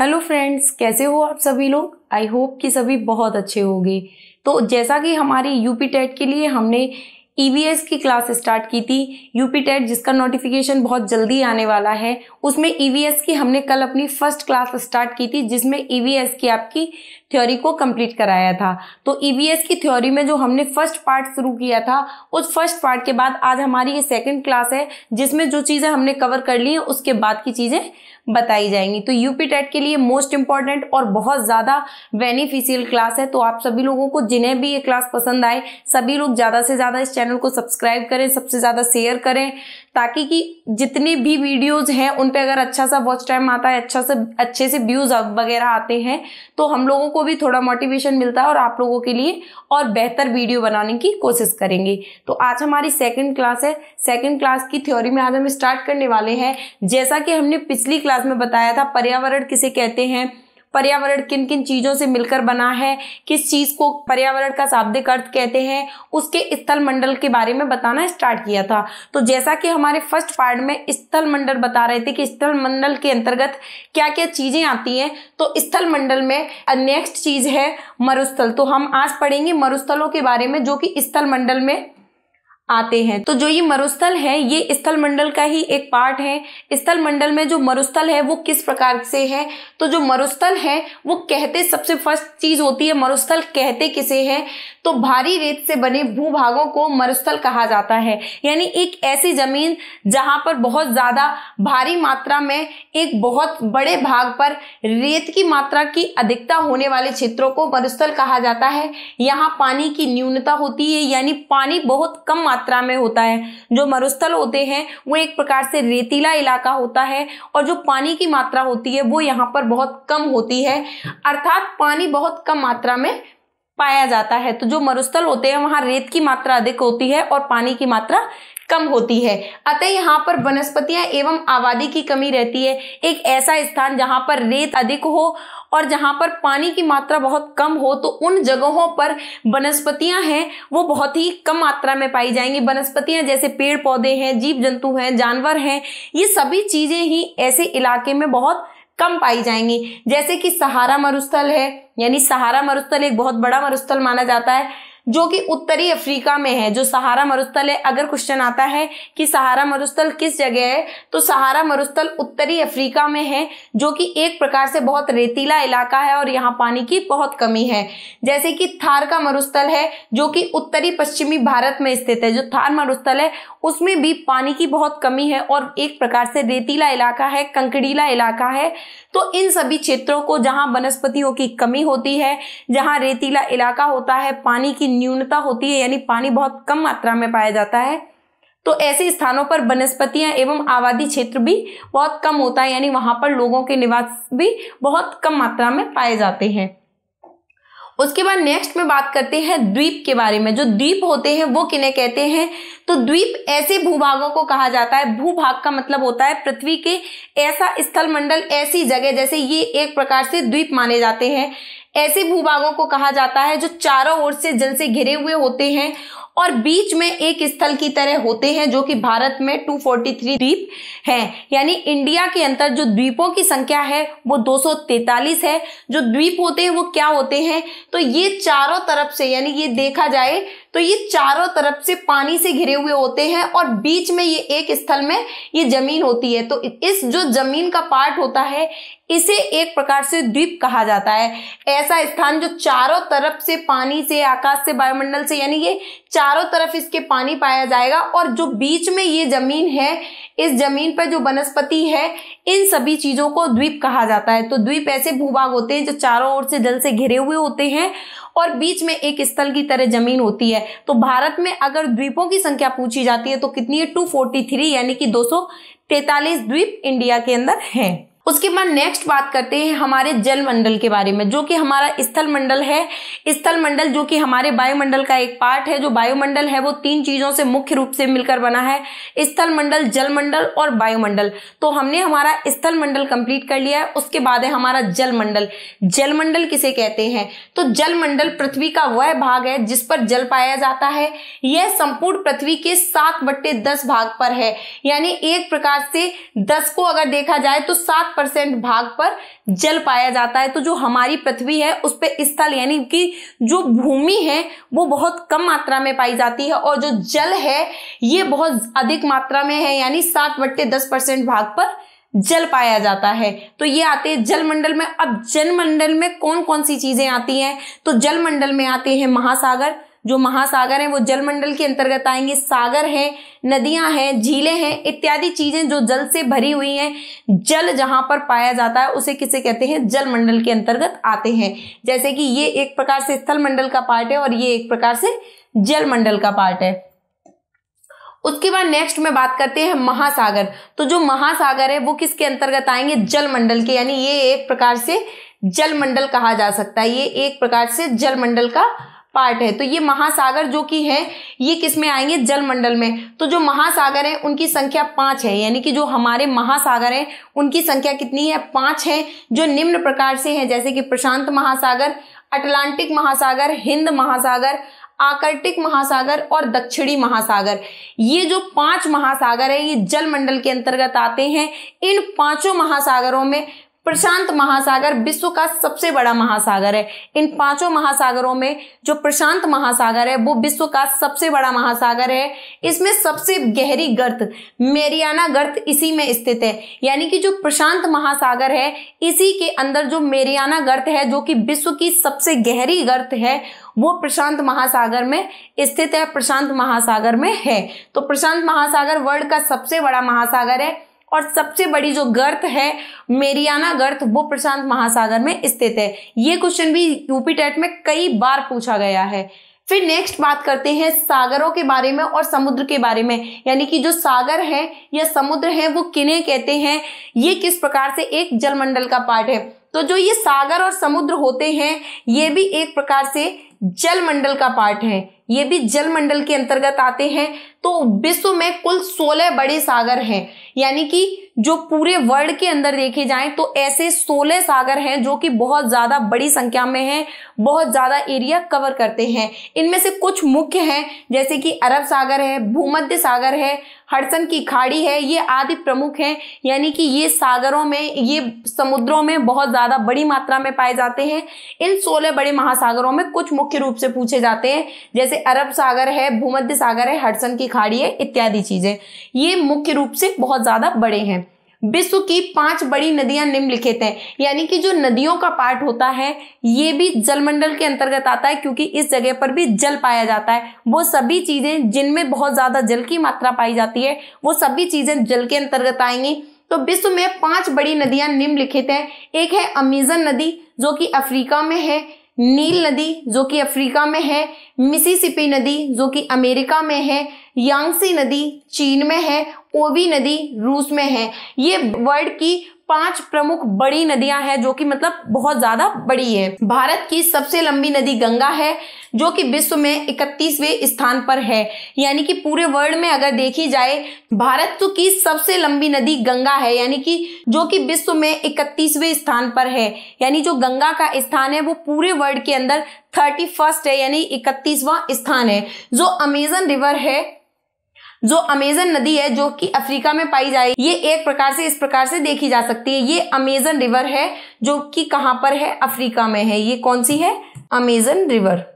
hello friends कैसे हो आप सभी लोग आई होप कि सभी बहुत अच्छे होंगे तो जैसा कि हमारी यूपी टेट के लिए हमने ईवीएस e की क्लास स्टार्ट की थी यूपी टेट जिसका नोटिफिकेशन बहुत जल्दी आने वाला है उसमें ईवीएस e की हमने कल अपनी फर्स्ट क्लास स्टार्ट की थी जिसमें ईवीएस e की आपकी थ्योरी को कंप्लीट कराया था तो ईवीएस की थ्योरी में जो हमने फर्स्ट पार्ट शुरू किया था उस फर्स्ट पार्ट के बाद आज हमारी ये सेकेंड क्लास है जिसमें जो चीज़ें हमने कवर कर ली हैं उसके बाद की चीज़ें बताई जाएंगी तो यूपी टेट के लिए मोस्ट इंपॉर्टेंट और बहुत ज़्यादा बेनिफिशियल क्लास है तो आप सभी लोगों को जिन्हें भी ये क्लास पसंद आए सभी लोग ज़्यादा से ज़्यादा इस चैनल को सब्सक्राइब करें सबसे ज़्यादा शेयर करें ताकि कि जितने भी वीडियोस हैं उन पे अगर अच्छा सा वॉच टाइम आता है अच्छा से अच्छे से व्यूज़ वगैरह आते हैं तो हम लोगों को भी थोड़ा मोटिवेशन मिलता है और आप लोगों के लिए और बेहतर वीडियो बनाने की कोशिश करेंगे तो आज हमारी सेकेंड क्लास है सेकेंड क्लास की थ्योरी में आज हम स्टार्ट करने वाले हैं जैसा कि हमने पिछली क्लास में बताया था पर्यावरण किसे कहते हैं पर्यावरण किन किन चीज़ों से मिलकर बना है किस चीज़ को पर्यावरण का शाब्दिक अर्थ कहते हैं उसके स्थल मंडल के बारे में बताना स्टार्ट किया था तो जैसा कि हमारे फर्स्ट पार्ट में स्थल मंडल बता रहे थे कि स्थल मंडल के अंतर्गत क्या क्या चीज़ें आती हैं तो स्थल मंडल में नेक्स्ट चीज़ है मरुस्थल तो हम आज पढ़ेंगे मरुस्थलों के बारे में जो कि स्थल मंडल में आते हैं तो जो ये मरुस्थल है ये स्थल मंडल का ही एक पार्ट है स्थल मंडल में जो मरुस्थल है वो किस प्रकार से है तो जो मरुस्थल है वो कहते सबसे फर्स्ट चीज होती है मरुस्थल कहते किसे है तो भारी रेत से बने भूभागों को मरुस्थल कहा जाता है यानी एक ऐसी जमीन जहां पर बहुत ज्यादा भारी मात्रा में एक बहुत बड़े भाग पर रेत की मात्रा की अधिकता होने वाले क्षेत्रों को मरुस्थल कहा जाता है यहाँ पानी की न्यूनता होती है यानी पानी बहुत कम मात्रा में होता है जो मरुस्थल होते हैं वो एक प्रकार से रेतीला इलाका होता है और जो पानी की मात्रा होती है वो यहाँ पर बहुत कम होती है अर्थात पानी बहुत कम मात्रा में पाया जाता है तो जो मरुस्थल होते हैं वहाँ रेत की मात्रा अधिक होती है और पानी की मात्रा कम होती है अतः यहाँ पर वनस्पतियाँ एवं आबादी की कमी रहती है एक ऐसा स्थान जहाँ पर रेत अधिक हो और जहाँ पर पानी की मात्रा बहुत कम हो तो उन जगहों पर वनस्पतियाँ हैं वो बहुत ही कम मात्रा में पाई जाएंगी वनस्पतियाँ जैसे पेड़ पौधे हैं जीव जंतु हैं जानवर हैं ये सभी चीज़ें ही ऐसे इलाके में बहुत कम पाई जाएंगी जैसे कि सहारा मरुस्थल है यानी सहारा मरुस्थल एक बहुत बड़ा मरुस्थल माना जाता है जो कि उत्तरी अफ्रीका में है जो सहारा मरुस्थल है अगर क्वेश्चन आता है कि सहारा मरुस्थल किस जगह है तो सहारा मरुस्थल उत्तरी अफ्रीका में है जो कि एक प्रकार से बहुत रेतीला इलाका है और यहाँ पानी की बहुत कमी है जैसे कि थार का मरुस्थल है जो कि उत्तरी पश्चिमी भारत में स्थित है जो थार मरुस्थल है उसमें भी पानी की बहुत कमी है और एक प्रकार से रेतीला इलाका है कंकड़ीला इलाका है तो इन सभी क्षेत्रों को जहाँ वनस्पतियों की कमी होती है जहाँ रेतीला इलाका होता है पानी की न्यूनता होती है यानी पानी बहुत कम मात्रा में पाया जाता है तो ऐसे स्थानों पर वनस्पतियां एवं आबादी क्षेत्र भी बहुत कम होता है यानी वहां पर लोगों के निवास भी बहुत कम मात्रा में पाए जाते हैं उसके बाद नेक्स्ट में बात करते हैं द्वीप के बारे में जो द्वीप होते हैं वो किन्हें कहते हैं तो द्वीप ऐसे भूभागों को कहा जाता है भूभाग का मतलब होता है पृथ्वी के ऐसा स्थल मंडल ऐसी जगह जैसे ये एक प्रकार से द्वीप माने जाते हैं ऐसे भूभागों को कहा जाता है जो चारों ओर से जल से घिरे हुए होते हैं और बीच में एक स्थल की तरह होते हैं जो कि भारत में 243 द्वीप हैं यानी इंडिया के अंतर जो द्वीपों की संख्या है वो 243 है जो द्वीप होते हैं वो क्या होते हैं तो ये चारों तरफ से यानी ये देखा जाए तो ये चारों तरफ से पानी से घिरे हुए होते हैं और बीच में ये एक स्थल में ये जमीन होती है तो इस जो जमीन का पार्ट होता है इसे एक प्रकार से द्वीप कहा जाता है ऐसा स्थान जो चारों तरफ से पानी से आकाश से वायुमंडल से यानी ये चारों तरफ इसके पानी पाया जाएगा और जो बीच में ये जमीन है इस जमीन पर जो वनस्पति है इन सभी चीजों को द्वीप कहा जाता है तो द्वीप ऐसे भूभाग होते हैं जो चारों ओर से जल से घिरे हुए होते हैं और बीच में एक स्थल की तरह जमीन होती है तो भारत में अगर द्वीपों की संख्या पूछी जाती है तो कितनी है टू यानी कि दो द्वीप इंडिया के अंदर हैं उसके बाद नेक्स्ट बात करते हैं हमारे जल मंडल के बारे में जो कि हमारा स्थल मंडल है स्थल मंडल जो कि हमारे वायुमंडल का एक पार्ट है जो वायुमंडल है वो तीन चीज़ों से मुख्य रूप से मिलकर बना है स्थल मंडल जल मंडल और वायुमंडल तो हमने हमारा स्थल मंडल कंप्लीट कर लिया है उसके बाद है हमारा जल मंडल जल मंडल किसे कहते हैं तो जल मंडल पृथ्वी का वह भाग है जिस पर जल पाया जाता है यह संपूर्ण पृथ्वी के सात बट्टे दस भाग पर है यानी एक प्रकार से दस को अगर देखा जाए तो सात परसेंट भाग पर जल पाया जाता है तो जो हमारी पृथ्वी है उस पर स्थल यानी कि जो भूमि है वो बहुत कम मात्रा में पाई जाती है और जो जल है ये बहुत अधिक मात्रा में है यानी सात बट्टे दस परसेंट भाग पर जल पाया जाता है तो ये आते हैं जलमंडल में अब जलमंडल में कौन कौन सी चीजें आती हैं तो जलमंडल में आते हैं महासागर जो महासागर हैं वो जलमंडल के अंतर्गत आएंगे सागर हैं नदियां हैं झीलें हैं इत्यादि चीजें जो जल से भरी हुई हैं जल जहां पर पाया जाता है उसे किसे कहते हैं जलमंडल के अंतर्गत आते हैं जैसे कि ये एक प्रकार से स्थल मंडल का पार्ट है और ये एक प्रकार से जलमंडल का पार्ट है उसके बाद नेक्स्ट में बात करते हैं महासागर तो जो महासागर है वो किसके अंतर्गत आएंगे जल मंडल के यानी ये एक प्रकार से जल मंडल कहा जा सकता है ये एक प्रकार से जल मंडल का पार्ट है तो ये महासागर जो कि है ये किस में आएंगे जलमंडल में तो जो महासागर है उनकी संख्या पाँच है यानी कि जो हमारे महासागर हैं उनकी संख्या कितनी है पाँच है जो निम्न प्रकार से है जैसे कि प्रशांत महासागर अटलांटिक महासागर हिंद महासागर आकर्टिक महासागर और दक्षिणी महासागर ये जो पांच महासागर है ये जलमंडल के अंतर्गत आते हैं इन पांचों महासागरों में प्रशांत महासागर विश्व का सबसे बड़ा महासागर है इन पांचों महासागरों में जो प्रशांत महासागर है वो विश्व का सबसे बड़ा महासागर है इसमें सबसे गहरी गर्त मेरियाना गर्त इसी में स्थित है यानी कि जो प्रशांत महासागर है इसी के अंदर जो मेरियाना गर्त है जो कि विश्व की सबसे गहरी गर्त है वो प्रशांत महासागर में स्थित है प्रशांत महासागर में है तो प्रशांत महासागर वर्ल्ड का सबसे बड़ा महासागर है और सबसे बड़ी जो गर्त है मेरियाना गर्त वो प्रशांत महासागर में स्थित है ये क्वेश्चन भी यूपी टेट में कई बार पूछा गया है फिर नेक्स्ट बात करते हैं सागरों के बारे में और समुद्र के बारे में यानी कि जो सागर है या समुद्र है वो किन्हें कहते हैं ये किस प्रकार से एक जलमंडल का पार्ट है तो जो ये सागर और समुद्र होते हैं ये भी एक प्रकार से जलमंडल का पार्ट है ये भी जलमंडल के अंतर्गत आते हैं तो विश्व में कुल सोलह बड़े सागर हैं यानी कि जो पूरे वर्ल्ड के अंदर देखे जाएं तो ऐसे 16 सागर हैं जो कि बहुत ज़्यादा बड़ी संख्या में हैं बहुत ज़्यादा एरिया कवर करते हैं इनमें से कुछ मुख्य हैं जैसे कि अरब सागर है भूमध्य सागर है हडसन की खाड़ी है ये आदि प्रमुख हैं यानी कि ये सागरों में ये समुद्रों में बहुत ज़्यादा बड़ी मात्रा में पाए जाते हैं इन सोलह बड़े महासागरों में कुछ मुख्य रूप से पूछे जाते हैं जैसे अरब सागर है भूमध्य सागर है हडसन की खाड़ी है इत्यादि चीज़ें ये मुख्य रूप से बहुत ज़्यादा बड़े हैं विश्व की पांच बड़ी नदियां निम्नलिखित हैं यानी कि जो नदियों का पार्ट होता है ये भी जलमंडल के अंतर्गत आता है क्योंकि इस जगह पर भी जल पाया जाता है वो सभी चीजें जिनमें बहुत ज्यादा जल की मात्रा पाई जाती है वो सभी चीजें जल के अंतर्गत आएंगी तो विश्व में पांच बड़ी नदियां निम्नलिखित हैं एक है अमेजन नदी जो कि अफ्रीका में है नील नदी जो कि अफ्रीका में है मिसिसिपी नदी जो कि अमेरिका में है यांगसी नदी चीन में है ओबी नदी रूस में है ये वर्ल्ड की पांच प्रमुख बड़ी नदियां हैं जो कि मतलब बहुत ज्यादा बड़ी है भारत की सबसे लंबी नदी गंगा है जो कि विश्व में इकतीसवें स्थान पर है यानी कि पूरे वर्ल्ड में अगर देखी जाए भारत की सबसे लंबी नदी गंगा है यानी कि जो कि विश्व में इकतीसवें स्थान पर है यानी जो गंगा का स्थान है वो पूरे वर्ल्ड के अंदर थर्टी फर्स्ट है यानी इकतीसवां स्थान है जो अमेजन रिवर है जो अमेजन नदी है जो कि अफ्रीका में पाई जाए ये एक प्रकार से इस प्रकार से देखी जा सकती है ये अमेजन रिवर है जो कि कहाँ पर है अफ्रीका में है ये कौन सी है अमेजन रिवर